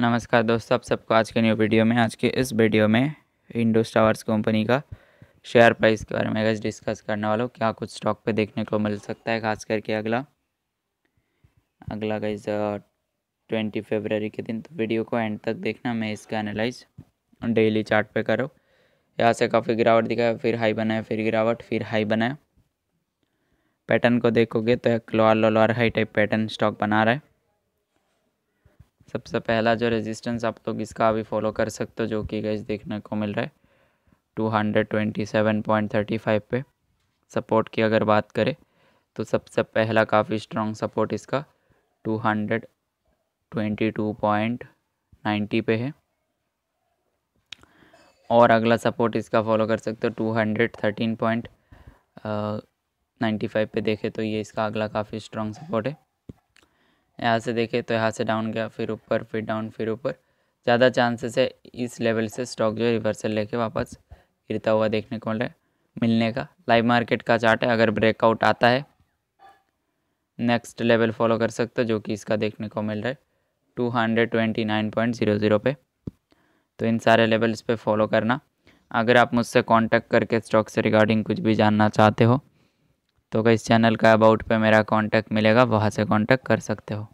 नमस्कार दोस्तों आप सबको आज के न्यू वीडियो में आज के इस वीडियो में इंडोस टावर्स कंपनी का शेयर प्राइस के बारे में आज डिस्कस करने वाला हूँ क्या कुछ स्टॉक पे देखने को मिल सकता है खास करके अगला अगला गई ट्वेंटी फेबररी के दिन तो वीडियो को एंड तक देखना मैं इसका एनालाइज डेली चार्ट पे करो यहाँ से काफ़ी गिरावट दिखाया फिर हाई बनाया फिर गिरावट फिर हाई बनाया पैटर्न को देखोगे तो एक lower low lower high type pattern stock बना रहा है सबसे पहला जो रेजिस्टेंस आप लोग इसका अभी फॉलो कर सकते हो जो कि गैस देखने को मिल रहा है two hundred twenty seven point thirty five पे सपोर्ट की अगर बात करें तो सबसे पहला काफ़ी स्ट्रॉन्ग सपोर्ट इसका two two hundred twenty point ninety पे है और अगला सपोर्ट इसका फॉलो कर सकते हो two hundred thirteen point ninety five पे देखें तो ये इसका अगला काफ़ी स्ट्रॉन्ग सपोर्ट है यहाँ से देखें तो यहाँ से डाउन गया फिर ऊपर फिर डाउन फिर ऊपर ज़्यादा चांसेस है इस लेवल से स्टॉक जो है रिवर्सल लेके वापस गिरता हुआ देखने को मिले मिलने का लाइव मार्केट का चार्ट है अगर ब्रेकआउट आता है नेक्स्ट लेवल फॉलो कर सकते हो जो कि इसका देखने को मिल रहा है two hundred twenty nine point zero zero पे तो इन सारे लेवल्स पर फॉलो करना अगर आप मुझसे कांटेक्ट करके स्टॉक से रिगार्डिंग कुछ भी जानना चाहते हो तो इस चैनल का अबाउट पे मेरा कांटेक्ट मिलेगा वहाँ से कांटेक्ट कर सकते हो